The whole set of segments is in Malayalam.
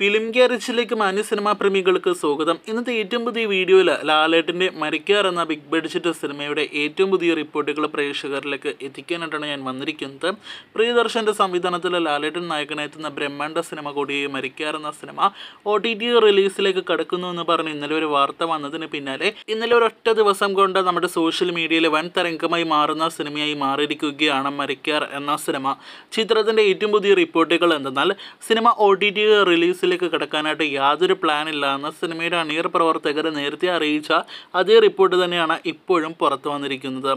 ഫിലിം ഗ്യാരേജിലേക്ക് മാന്യ സിനിമാ പ്രേമികൾക്ക് സ്വാഗതം ഇന്നത്തെ ഏറ്റവും പുതിയ വീഡിയോയിൽ ലാലേട്ടിൻ്റെ മരിക്കാർ എന്ന ബിഗ് ബഡ്ജറ്റ് സിനിമയുടെ ഏറ്റവും പുതിയ റിപ്പോർട്ടുകൾ പ്രേക്ഷകരിലേക്ക് എത്തിക്കാനായിട്ടാണ് ഞാൻ വന്നിരിക്കുന്നത് പ്രിയദർശൻ്റെ സംവിധാനത്തിൽ ലാലേട്ടൻ നായകനെത്തുന്ന ബ്രഹ്മാണ്ട സിനിമ കൂടിയായി മരിക്കാർ എന്ന സിനിമ ഒ ടി ടി റിലീസിലേക്ക് കടക്കുന്നു എന്ന് പറഞ്ഞ് ഇന്നലെ ഒരു വാർത്ത വന്നതിന് പിന്നാലെ ഇന്നലെ ഒരൊറ്റ ദിവസം കൊണ്ട് നമ്മുടെ സോഷ്യൽ മീഡിയയിൽ വൻ തരംഗമായി മാറുന്ന സിനിമയായി മാറിയിരിക്കുകയാണ് മരിക്കാർ എന്ന സിനിമ ചിത്രത്തിൻ്റെ ഏറ്റവും പുതിയ റിപ്പോർട്ടുകൾ എന്തെന്നാൽ സിനിമ ഒ ടി ടി റിലീസിൽ ഹോസ്പിറ്റലിലേക്ക് കടക്കാനായിട്ട് യാതൊരു പ്ലാനില്ല എന്ന് സിനിമയുടെ അണിയർ പ്രവർത്തകർ നേരത്തെ അറിയിച്ച അതേ റിപ്പോർട്ട് തന്നെയാണ് ഇപ്പോഴും പുറത്തു വന്നിരിക്കുന്നത്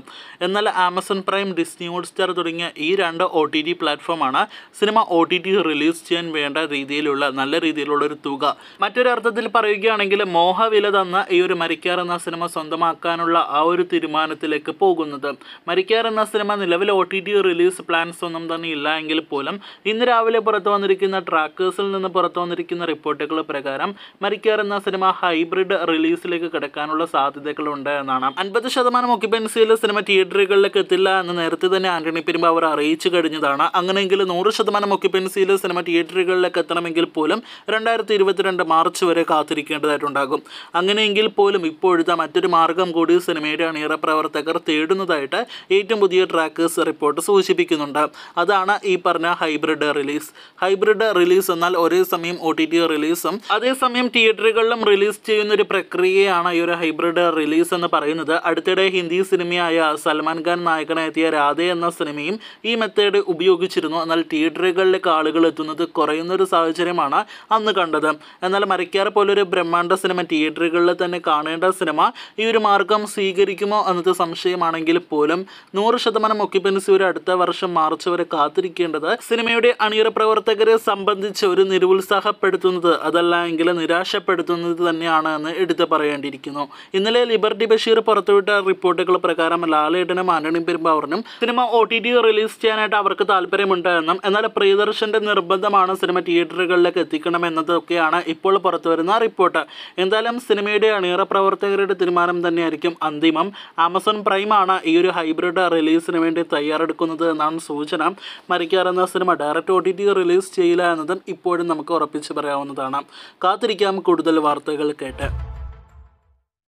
എന്നാൽ ആമസോൺ പ്രൈം ഡിസ്നി ഹോട്ട്സ്റ്റാർ തുടങ്ങിയ ഈ രണ്ട് ഒ ടി ടി പ്ലാറ്റ്ഫോമാണ് സിനിമ ഒ ടി ടി റിലീസ് ചെയ്യാൻ വേണ്ട രീതിയിലുള്ള നല്ല രീതിയിലുള്ള ഒരു തുക മറ്റൊരർത്ഥത്തിൽ പറയുകയാണെങ്കിൽ മോഹവില തന്ന ഈ ഒരു മരിക്കാർ എന്ന സിനിമ സ്വന്തമാക്കാനുള്ള ആ ഒരു തീരുമാനത്തിലേക്ക് പോകുന്നത് മരിക്കാർ എന്ന സിനിമ നിലവിൽ O T T release plans ഒന്നും തന്നെ ഇല്ല എങ്കിൽ പോലും ഇന്ന് രാവിലെ പുറത്തു വന്നിരിക്കുന്ന ട്രാക്കേഴ്സിൽ നിന്ന് പുറത്തു വന്നിരിക്കുന്ന റിപ്പോർട്ടുകൾ പ്രകാരം മരിക്കാർ എന്ന സിനിമ ഹൈബ്രിഡ് റിലീസിലേക്ക് കിടക്കാനുള്ള സാധ്യതകളുണ്ട് എന്നാണ് അൻപത് ശതമാനം ഒക്യുപ്പൻസിയിൽ സിനിമ തിയേറ്ററുകളിലേക്ക് എത്തില്ല എന്ന് നേരത്തെ തന്നെ ആന്റണി അവർ അറിയിച്ചു കഴിഞ്ഞതാണ് അങ്ങനെയെങ്കിൽ നൂറ് ശതമാനം ഒക്യുപ്പൻസിയിൽ സിനിമ തിയേറ്ററുകളിലേക്ക് എത്തണമെങ്കിൽ പോലും രണ്ടായിരത്തി ഇരുപത്തിരണ്ട് മാർച്ച് വരെ കാത്തിരിക്കേണ്ടതായിട്ടുണ്ടാകും അങ്ങനെയെങ്കിൽ പോലും ഇപ്പോഴത്തെ മറ്റൊരു മാർഗം കൂടി സിനിമയുടെ അണിയറ പ്രവർത്തകർ തേടുന്നതായിട്ട് ഏറ്റവും പുതിയ ട്രാക്കേഴ്സ് റിപ്പോർട്ട് സൂചിപ്പിക്കുന്നുണ്ട് അതാണ് ഈ പറഞ്ഞ ഹൈബ്രിഡ് റിലീസ് ഹൈബ്രിഡ് റിലീസ് എന്നാൽ ഒരേ സമയം ഒ ടി ടി റിലീസും അതേസമയം തിയേറ്ററുകളിലും റിലീസ് ചെയ്യുന്ന ഒരു പ്രക്രിയയാണ് ഈ ഒരു ഹൈബ്രിഡ് റിലീസ് എന്ന് പറയുന്നത് അടുത്തിടെ ഹിന്ദി സിനിമയായ സൽമാൻ ഖാൻ നായകനായെത്തിയ രാധേ എന്ന സിനിമയും ഈ മെത്തേഡ് ഉപയോഗിച്ചിരുന്നു എന്നാൽ തിയേറ്ററുകളിലേക്ക് ആളുകൾ എത്തുന്നത് കുറയുന്നൊരു സാഹചര്യമാണ് അന്ന് കണ്ടത് എന്നാൽ മരക്കാർ പോലൊരു ബ്രഹ്മാണ്ഡ സിനിമ തിയേറ്ററുകളിൽ തന്നെ കാണേണ്ട സിനിമ ഈ ഒരു മാർഗം സ്വീകരിക്കുമോ എന്നത് സംശയമാണെങ്കിൽ പോലും നൂറ് ശതമാനം ഒക്യുപ്പൻസി ഒരു അടുത്ത വർഷം മാർച്ച് വരെ കാത്തിരിക്കേണ്ടത് സിനിമയുടെ അണിയറ പ്രവർത്തകരെ സംബന്ധിച്ച് ഒരു നിരുത്സാഹ ബഹളപ്പെടുത്തുന്നത് അതല്ല എങ്കിൽ നിരാശപ്പെടുത്തുന്നത് തന്നെയാണ് എന്ന് എടുത്ത് പറയേണ്ടിയിരിക്കുന്നു ഇന്നലെ ലിബർട്ടി ബഷീർ പുറത്തുവിട്ട റിപ്പോർട്ടുകൾ പ്രകാരം ലാലേട്ടനും ആന്റണി പെരുമ്പാവറിനും സിനിമ ഒ ടി ടി റിലീസ് ചെയ്യാനായിട്ട് അവർക്ക് താല്പര്യമുണ്ട് എന്നും എന്നാൽ പ്രിയദർശന്റെ നിർബന്ധമാണ് സിനിമ തിയേറ്ററുകളിലേക്ക് എത്തിക്കണം എന്നതൊക്കെയാണ് ഇപ്പോൾ പുറത്തുവരുന്ന റിപ്പോർട്ട് എന്തായാലും സിനിമയുടെ അണിയറ പ്രവർത്തകരുടെ തീരുമാനം തന്നെയായിരിക്കും അന്തിമം ആമസോൺ പ്രൈം ആണ് ഈ ഒരു ഹൈബ്രിഡ് റിലീസിന് വേണ്ടി തയ്യാറെടുക്കുന്നത് എന്നാണ് സൂചന മരിക്കാറെന്ന സിനിമ direct O T T release ചെയ്യില്ല എന്നതും ഇപ്പോഴും നമുക്ക് ഉറപ്പിച്ചു വിളിച്ചു പറയാവുന്നതാണ് കാത്തിരിക്കാം കൂടുതൽ വാർത്തകൾ കേട്ട്